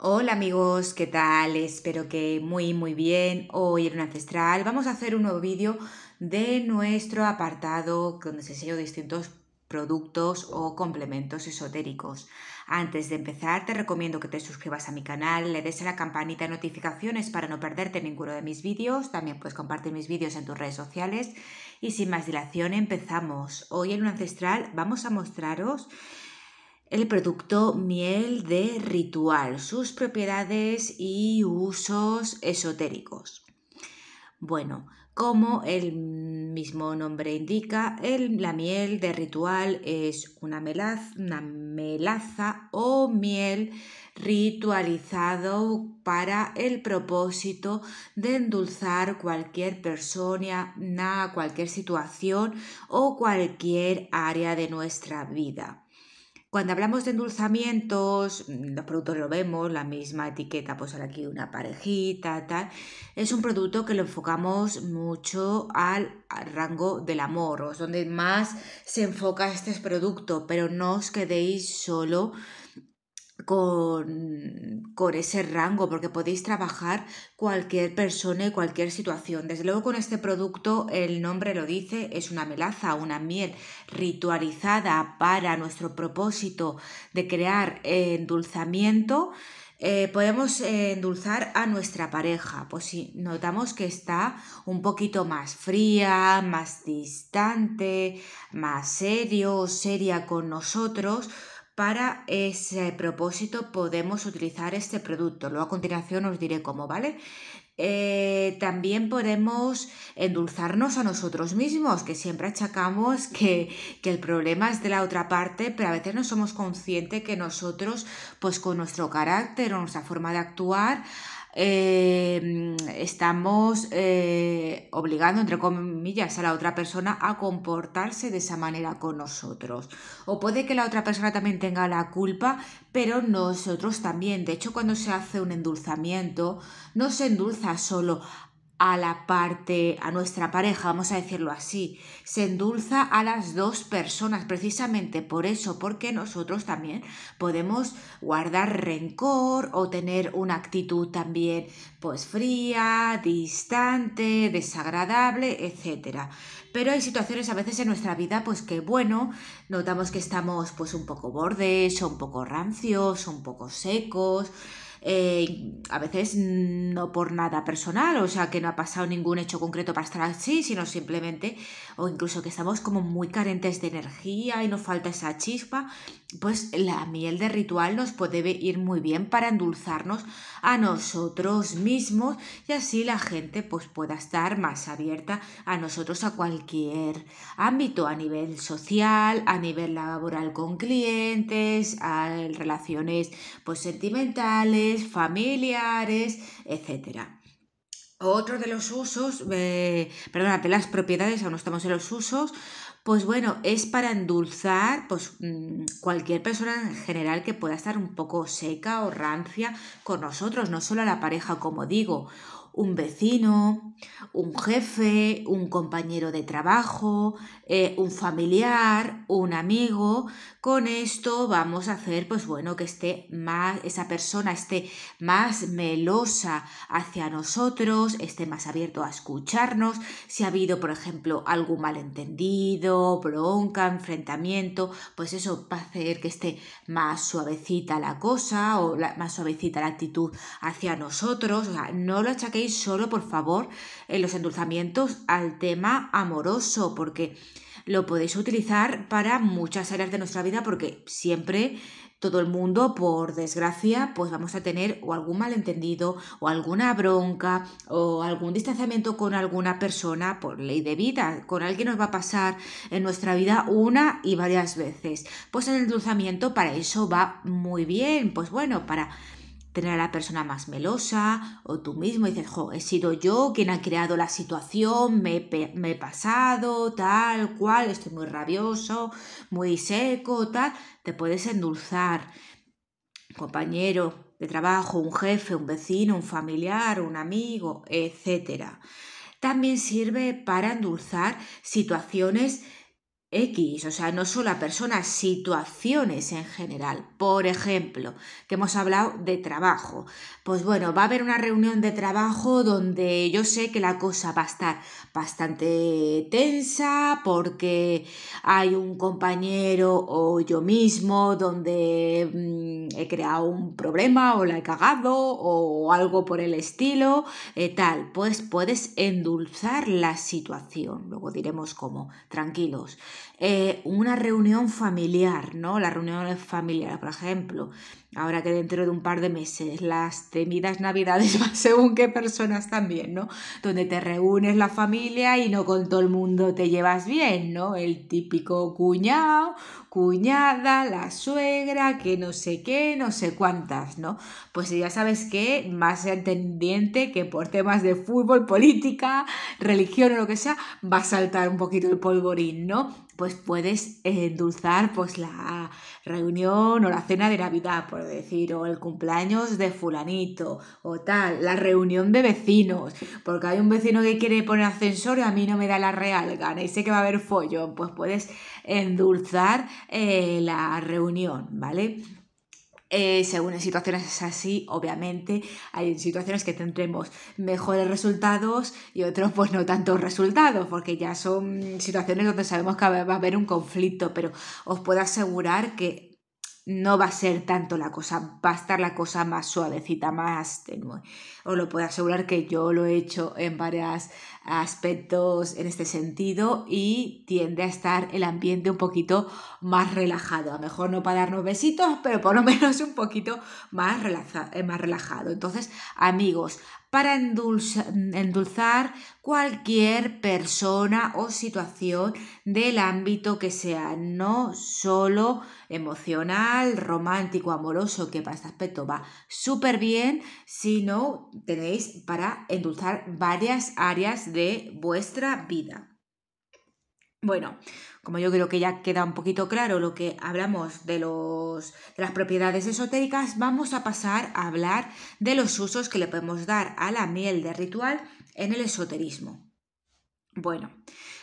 Hola amigos, ¿qué tal? Espero que muy muy bien. Hoy en Ancestral vamos a hacer un nuevo vídeo de nuestro apartado donde se enseño distintos productos o complementos esotéricos. Antes de empezar te recomiendo que te suscribas a mi canal, le des a la campanita de notificaciones para no perderte ninguno de mis vídeos, también puedes compartir mis vídeos en tus redes sociales y sin más dilación empezamos. Hoy en un ancestral vamos a mostraros el producto miel de ritual, sus propiedades y usos esotéricos. Bueno, como el mismo nombre indica, la miel de ritual es una melaza, una melaza o miel ritualizado para el propósito de endulzar cualquier persona, cualquier situación o cualquier área de nuestra vida. Cuando hablamos de endulzamientos, mm, los productos lo vemos, la misma etiqueta, pues aquí una parejita, tal. Es un producto que lo enfocamos mucho al, rango del amor, o es donde más se enfoca este producto, pero no os quedéis solo con, ese rango, porque podéis trabajar cualquier persona y cualquier situación. Desde luego con este producto, el nombre lo dice, es una melaza, una miel ritualizada para nuestro propósito de crear endulzamiento. Eh, podemos eh, endulzar a nuestra pareja. Pues si notamos que está un poquito más fría, más distante, más serio, seria con nosotros, para ese propósito podemos utilizar este producto. Luego a continuación os diré cómo, ¿vale? Eh, también podemos endulzarnos a nosotros mismos, que siempre achacamos que, que, el problema es de la otra parte, pero a veces no somos conscientes que nosotros, pues con nuestro carácter o nuestra forma de actuar, eh, estamos eh, obligando, entre comillas, a la otra persona a comportarse de esa manera con nosotros. O puede que la otra persona también tenga la culpa, pero nosotros también. De hecho, cuando se hace un endulzamiento, no se endulza solo a la parte, a nuestra pareja, vamos a decirlo así, se endulza a las dos personas, precisamente por eso, porque nosotros también podemos guardar rencor o tener una actitud también pues fría, distante, desagradable, etc. Pero hay situaciones a veces en nuestra vida pues que bueno, notamos que estamos pues un poco bordes, un poco rancios, un poco secos, eh, a veces no por nada personal, o sea, que no ha pasado ningún hecho concreto para estar así, sino simplemente, o incluso que estamos como muy carentes de energía y nos falta esa chispa, pues la miel de ritual nos puede ir muy bien para endulzarnos a nosotros mismos y así la gente pues pueda estar más abierta a nosotros a cualquier ámbito, a nivel social, a nivel laboral con clientes, a relaciones pues sentimentales, familiares, etc. Otro de los usos, eh, perdón, de las propiedades, aún no estamos en los usos, pues bueno, es para endulzar pues, mm, cualquier persona en general que pueda estar un poco seca o rancia con nosotros, no solo a la pareja, como digo, un vecino, un jefe, un compañero de trabajo, eh, un familiar, un amigo. Con esto vamos a hacer, pues bueno, que esté más, esa persona esté más melosa hacia nosotros, esté más abierto a escucharnos. Si ha habido, por ejemplo, algún malentendido, bronca, enfrentamiento, pues eso va a hacer que esté más suavecita la cosa o más suavecita la actitud hacia nosotros. O sea, no lo achaquéis solo, por favor, en los endulzamientos al tema amoroso, porque lo podéis utilizar para muchas áreas de nuestra vida, porque siempre todo el mundo, por desgracia, pues vamos a tener o algún malentendido o alguna bronca o algún distanciamiento con alguna persona por ley de vida. Con alguien nos va a pasar en nuestra vida una y varias veces. Pues el endulzamiento para eso va muy bien. Pues bueno, para tener a la persona más melosa o tú mismo y dices, jo, he sido yo quien ha creado la situación, me, me he pasado, tal, cual, estoy muy rabioso, muy seco, tal, te puedes endulzar. Compañero, de trabajo, un jefe, un vecino, un familiar, un amigo, etc. También sirve para endulzar situaciones X, o sea, no solo a personas, situaciones en general. Por ejemplo, que hemos hablado de trabajo. Pues bueno, va a haber una reunión de trabajo donde yo sé que la cosa va a estar bastante tensa porque hay un compañero o yo mismo donde mm, he creado un problema o la he cagado o algo por el estilo, eh, tal. Pues puedes endulzar la situación. Luego diremos cómo. Tranquilos. Eh, una reunión familiar, ¿no? Las reuniones familiar, por ejemplo, ahora que dentro de un par de meses, las temidas navidades, según qué personas también, ¿no? Donde te reúnes la familia y no con todo el mundo te llevas bien, ¿no? El típico cuñado, cuñada, la suegra, que no sé qué, no sé cuántas, ¿no? Pues ya sabes que más entendiente que por temas de fútbol, política, religión o lo que sea, va a saltar un poquito el polvorín, ¿no? Pues puedes endulzar pues la reunión o la cena de Navidad, por decir, o el cumpleaños de fulanito, o tal, la reunión de vecinos, porque hay un vecino que quiere poner ascensor y a mí no me da la real gana y sé que va a haber follo, pues puedes endulzar eh, la reunión, ¿vale? Eh, según en situaciones así, obviamente, hay situaciones que tendremos mejores resultados y otros pues no tantos resultados, porque ya son situaciones donde sabemos que va a haber un conflicto, pero os puedo asegurar que no va a ser tanto la cosa, va a estar la cosa más suavecita, más tenue. Os lo puedo asegurar que yo lo he hecho en varios aspectos en este sentido y tiende a estar el ambiente un poquito más relajado. A lo mejor no para darnos besitos, pero por lo menos un poquito más, eh, más relajado. Entonces, amigos, para endulzar cualquier persona o situación del ámbito que sea, no solo emocional, romántico, amoroso, que para este aspecto va súper bien, sino tenéis para endulzar varias áreas de vuestra vida. Bueno, como yo creo que ya queda un poquito claro lo que hablamos de, los, las propiedades esotéricas, vamos a pasar a hablar de los usos que le podemos dar a la miel de ritual en el esoterismo. Bueno,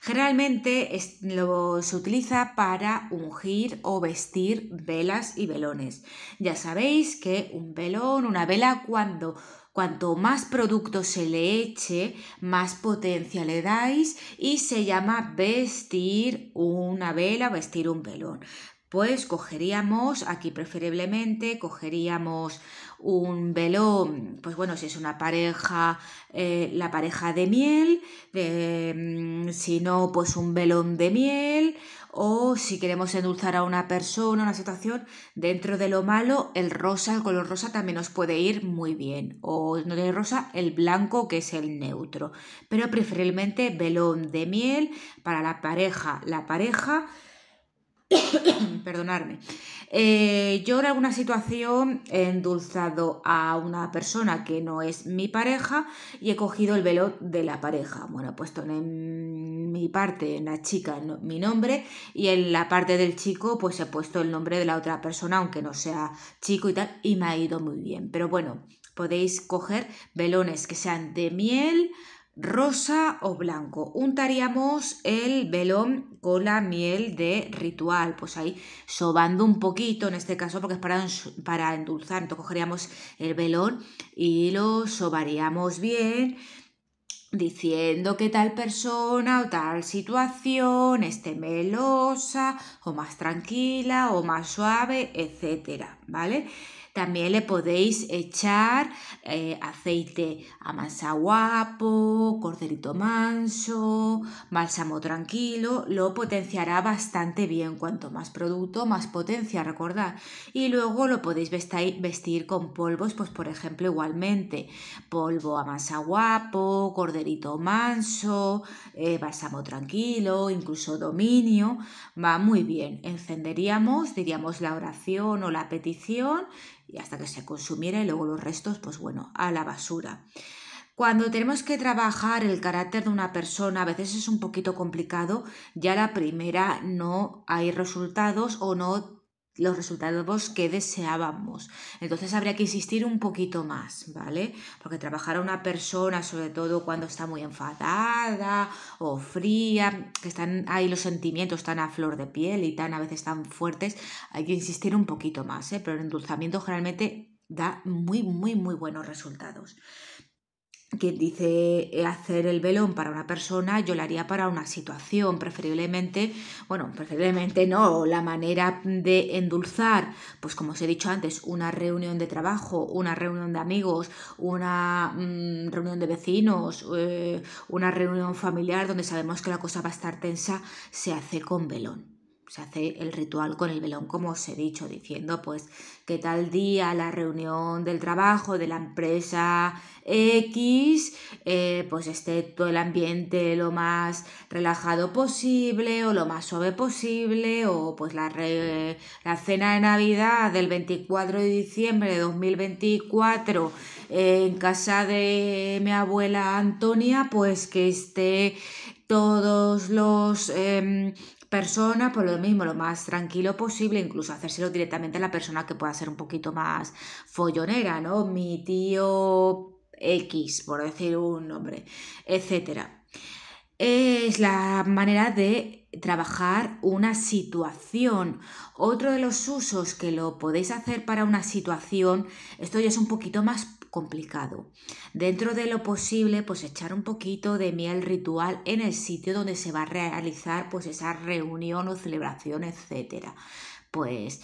generalmente se utiliza para ungir o vestir velas y velones. Ya sabéis que un velón, una vela, cuando Cuanto más producto se le eche, más potencia le dais y se llama vestir una vela, vestir un velón. Pues cogeríamos, aquí preferiblemente, cogeríamos un velón, pues bueno, si es una pareja, eh, la pareja de miel, mm, si no, pues un velón de miel, o si queremos endulzar a una persona, una situación, dentro de lo malo, el rosa, el color rosa también nos puede ir muy bien, o no rosa, el blanco, que es el neutro, pero preferiblemente velón de miel para la pareja, la pareja, perdonarme, yo eh, en alguna situación he endulzado a una persona que no es mi pareja y he cogido el velo de la pareja. Bueno, he puesto en mi parte, en la chica, mi nombre y en la parte del chico pues he puesto el nombre de la otra persona, aunque no sea chico y tal, y me ha ido muy bien. Pero bueno, podéis coger velones que sean de miel rosa o blanco. Untaríamos el velón con la miel de ritual, pues ahí sobando un poquito, en este caso porque es para, para endulzar, entonces cogeríamos el velón y lo sobaríamos bien diciendo que tal persona o tal situación esté melosa o más tranquila o más suave, etcétera, ¿vale? También le podéis echar eh, aceite a mansa guapo, corderito manso, bálsamo tranquilo, lo potenciará bastante bien. Cuanto más producto, más potencia, recordad. Y luego lo podéis vestir con polvos, pues por ejemplo, igualmente, polvo a mansa guapo, corderito manso, eh, bálsamo tranquilo, incluso dominio, va muy bien. Encenderíamos, diríamos la oración o la petición y hasta que se consumiera y luego los restos, pues bueno, a la basura. Cuando tenemos que trabajar el carácter de una persona, a veces es un poquito complicado, ya la primera no hay resultados o no los resultados que deseábamos. Entonces habría que insistir un poquito más, ¿vale? Porque trabajar a una persona, sobre todo cuando está muy enfadada o fría, que están ahí los sentimientos tan a flor de piel y tan a veces tan fuertes, hay que insistir un poquito más, ¿eh? Pero el endulzamiento generalmente da muy, muy, muy buenos resultados quien dice eh, hacer el velón para una persona, yo lo haría para una situación, preferiblemente, bueno, preferiblemente no, la manera de endulzar, pues como os he dicho antes, una reunión de trabajo, una reunión de amigos, una mm, reunión de vecinos, eh, una reunión familiar donde sabemos que la cosa va a estar tensa, se hace con velón se hace el ritual con el velón, como os he dicho, diciendo pues que tal día la reunión del trabajo de la empresa X, eh, pues esté todo el ambiente lo más relajado posible o lo más suave posible, o pues la, la cena de Navidad del 24 de diciembre de 2024 en casa de mi abuela Antonia, pues que esté todos los em, persona, por pues lo mismo, lo más tranquilo posible, incluso hacérselo directamente a la persona que pueda ser un poquito más follonera, ¿no? Mi tío X, por decir un nombre, etcétera. Es la manera de trabajar una situación. Otro de los usos que lo podéis hacer para una situación, esto ya es un poquito más complicado. Dentro de lo posible, pues echar un poquito de miel ritual en el sitio donde se va a realizar pues esa reunión o celebración, etcétera. Pues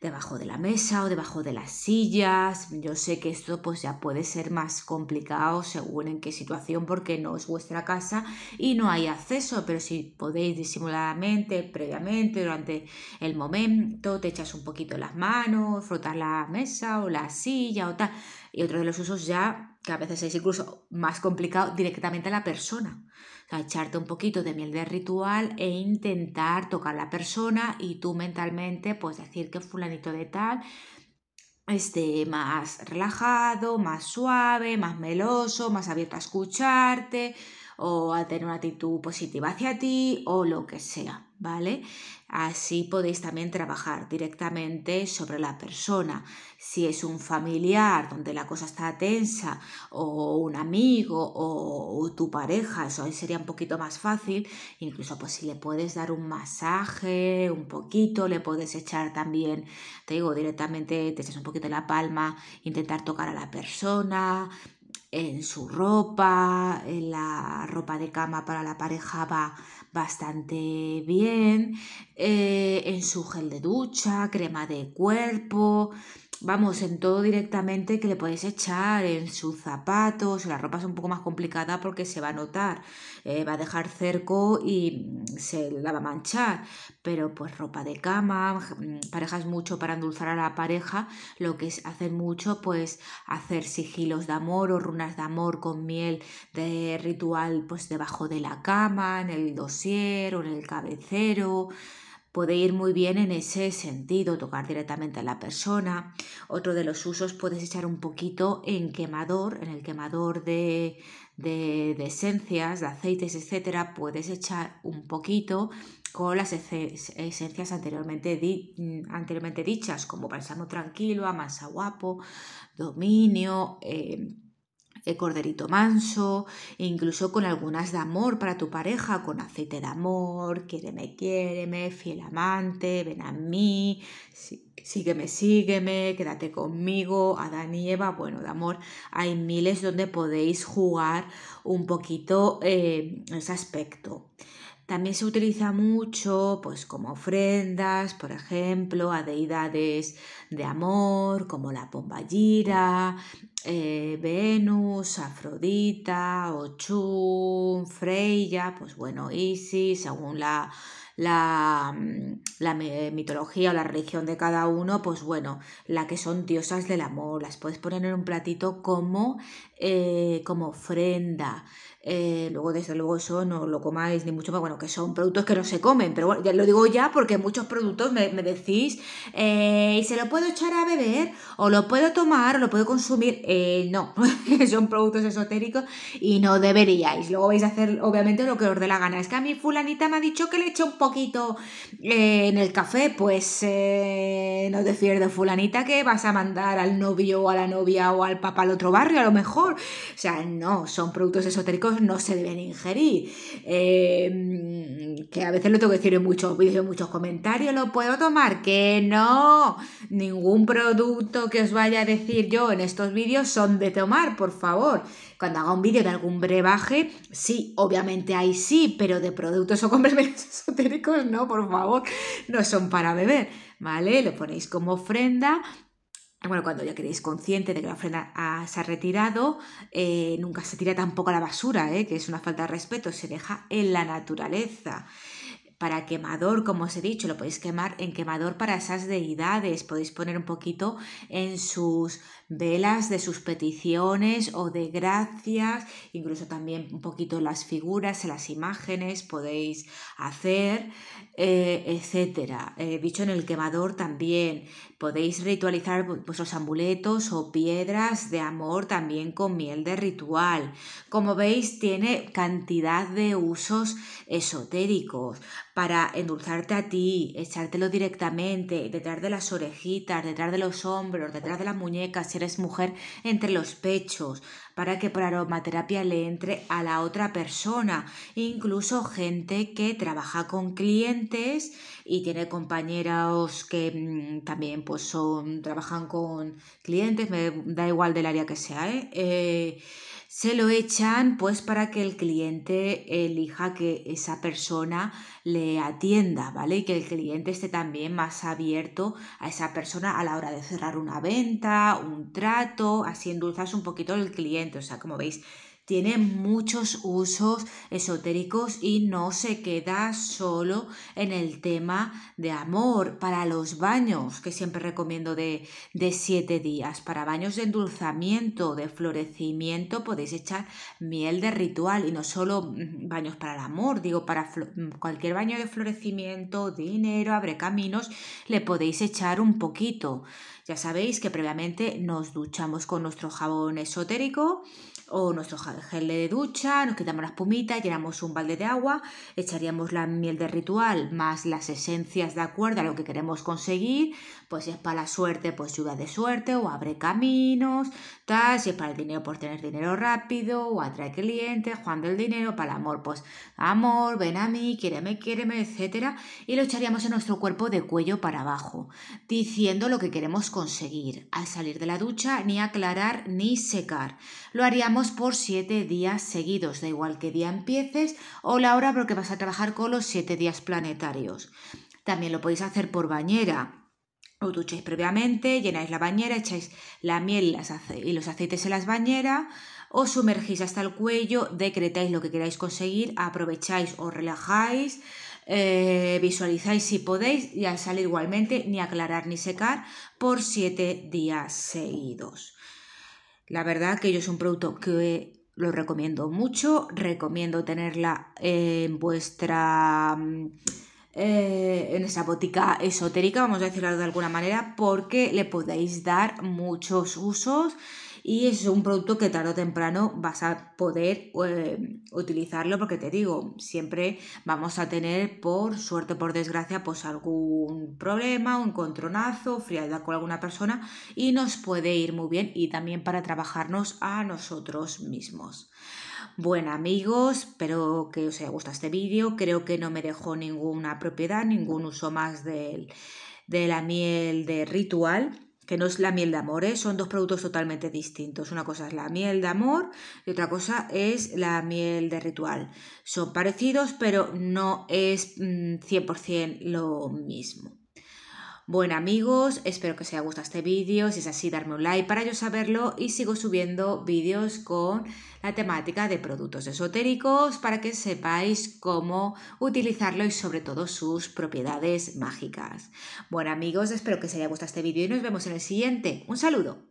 debajo de la mesa o debajo de las sillas. Yo sé que esto pues ya puede ser más complicado según en qué situación porque no es vuestra casa y no hay acceso, pero si podéis disimuladamente, previamente, durante el momento, te echas un poquito las manos, frotar la mesa o la silla o tal. Y otro de los usos ya, que a veces es incluso más complicado, directamente a la persona echarte un poquito de miel de ritual e intentar tocar la persona y tú mentalmente pues decir que fulanito de tal esté más relajado, más suave, más meloso, más abierto a escucharte o a tener una actitud positiva hacia ti o lo que sea, ¿vale? Así podéis también trabajar directamente sobre la persona. Si es un familiar donde la cosa está tensa o un amigo o, tu pareja, eso sería un poquito más fácil. Incluso pues si le puedes dar un masaje, un poquito, le puedes echar también, te digo, directamente te echas un poquito la palma, intentar tocar a la persona, en su ropa, en la ropa de cama para la pareja va bastante bien, eh, en su gel de ducha, crema de cuerpo, vamos, en todo directamente que le podéis echar en sus zapatos, la ropa es un poco más complicada porque se va a notar, eh, va a dejar cerco y mm, se la va a manchar, pero pues ropa de cama, mm, parejas mucho para endulzar a la pareja, lo que es hacer mucho pues hacer sigilos de amor o runas de amor con miel de ritual pues debajo de la cama, en el dosier o en el cabecero, Puede ir muy bien en ese sentido, tocar directamente a la persona. Otro de los usos puedes echar un poquito en quemador, en el quemador de, esencias, de aceites, etcétera, puedes echar un poquito con las esencias mm, anteriormente, dichas, como balsamo tranquilo, amasa guapo, dominio. Eh, el corderito manso, e incluso con algunas de amor para tu pareja, con aceite de amor, quiéreme, quiéreme, fiel amante, ven a mí, sígueme, sígueme, quédate conmigo, Adán y Eva, bueno, de amor hay miles donde podéis jugar un poquito eh, ese aspecto. También se utiliza mucho pues, como ofrendas, por ejemplo, a deidades de amor, como la Pombayira, eh, Venus, Afrodita, Ochun, Freya, pues bueno, Isis, según la, la, mitología o la religión de cada uno, pues bueno, la que son diosas del amor, las puedes poner en un platito como, eh, como ofrenda. Eh, luego, desde luego, eso no lo comáis ni mucho más. Bueno, que son productos que no se comen, pero bueno, ya lo digo ya porque muchos productos me, decís, eh, ¿y se lo puedo echar a beber? ¿O lo puedo tomar? ¿O lo puedo consumir? Eh, no, son productos esotéricos y no deberíais. Luego vais a hacer, obviamente, lo que os dé la gana. Es que a mi fulanita me ha dicho que le eche un poquito en el café, pues no te fíes fulanita que vas a mandar al novio o a la novia o al papá al otro barrio a lo mejor. O sea, no, son productos esotéricos no se deben ingerir. Em, que a veces lo tengo que decir en muchos vídeos, en muchos comentarios, ¿lo puedo tomar? Que no, ningún producto que os vaya a decir yo en estos vídeos son de tomar, por favor. Cuando haga un vídeo de algún brebaje, sí, obviamente ahí sí, pero de productos o complementos esotéricos no, por favor, no son para beber, ¿vale? Lo ponéis como ofrenda bueno, cuando ya queréis consciente de que la ofrenda se ha retirado, eh, nunca se tira tampoco a la basura, eh, que es una falta de respeto, se deja en la naturaleza. Para quemador, como os he dicho, lo podéis quemar en quemador para esas deidades, podéis poner un poquito en sus velas de sus peticiones o de gracias, incluso también un poquito las figuras, las imágenes podéis hacer, eh, etcétera. Eh, dicho en el quemador también podéis ritualizar vuestros amuletos o piedras de amor también con miel de ritual. Como veis tiene cantidad de usos esotéricos para endulzarte a ti, echártelo directamente, detrás de las orejitas, detrás de los hombros, detrás de las muñecas, si eres mujer, entre los pechos, para que por aromaterapia le entre a la otra persona. Incluso gente que trabaja con clientes y tiene compañeros que mm, también pues son, trabajan con clientes, me da igual del área que sea, ¿eh? eh se lo echan pues para que el cliente elija que esa persona le atienda, ¿vale? Y que el cliente esté también más abierto a esa persona a la hora de cerrar una venta, un trato, así endulzas un poquito el cliente, o sea, como veis, tiene muchos usos esotéricos y no se queda solo en el tema de amor para los baños, que siempre recomiendo de, de siete días. Para baños de endulzamiento, de florecimiento, podéis echar miel de ritual y no solo mm, baños para el amor, digo, para mm, cualquier baño de florecimiento, dinero, abre caminos, le podéis echar un poquito. Ya sabéis que previamente nos duchamos con nuestro jabón esotérico o nuestro gel de ducha, nos quitamos las pumitas, llenamos un balde de agua, echaríamos la miel de ritual más las esencias de acuerdo a lo que queremos conseguir, pues si es para la suerte, pues ayuda de suerte o abre caminos, tal, si es para el dinero, por pues tener dinero rápido o atrae clientes, jugando el dinero, para el amor, pues amor, ven a mí, quiéreme, quiéreme, etcétera, y lo echaríamos en nuestro cuerpo de cuello para abajo, diciendo lo que queremos conseguir al salir de la ducha, ni aclarar ni secar. Lo haríamos por 7 días seguidos, da igual que día empieces o la hora porque vas a trabajar con los 7 días planetarios. También lo podéis hacer por bañera. o ducháis previamente, llenáis la bañera, echáis la miel y los aceites en las bañeras, o sumergís hasta el cuello, decretáis lo que queráis conseguir, aprovecháis, o relajáis, eh, visualizáis si podéis y al salir igualmente ni aclarar ni secar por 7 días seguidos. La verdad que yo es un producto que lo recomiendo mucho, recomiendo tenerla en vuestra... Mm, eh, en esa botica esotérica, vamos a decirlo de alguna manera, porque le podéis dar muchos usos y es un producto que tarde o temprano vas a poder eh, utilizarlo porque te digo, siempre vamos a tener por suerte o por desgracia pues algún problema, un encontronazo, frialdad con alguna persona y nos puede ir muy bien y también para trabajarnos a nosotros mismos. Bueno amigos, espero que os haya gustado este vídeo, creo que no me dejó ninguna propiedad, ningún uso más de la miel de ritual que no es la miel de amor, ¿eh? son dos productos totalmente distintos. Una cosa es la miel de amor y otra cosa es la miel de ritual. Son parecidos, pero no es 100% mm, lo mismo. Bueno amigos, espero que os haya gustado este vídeo, si es así darme un like para yo saberlo y sigo subiendo vídeos con la temática de productos esotéricos para que sepáis cómo utilizarlo y sobre todo sus propiedades mágicas. Bueno amigos, espero que os haya gustado este vídeo y nos vemos en el siguiente. Un saludo.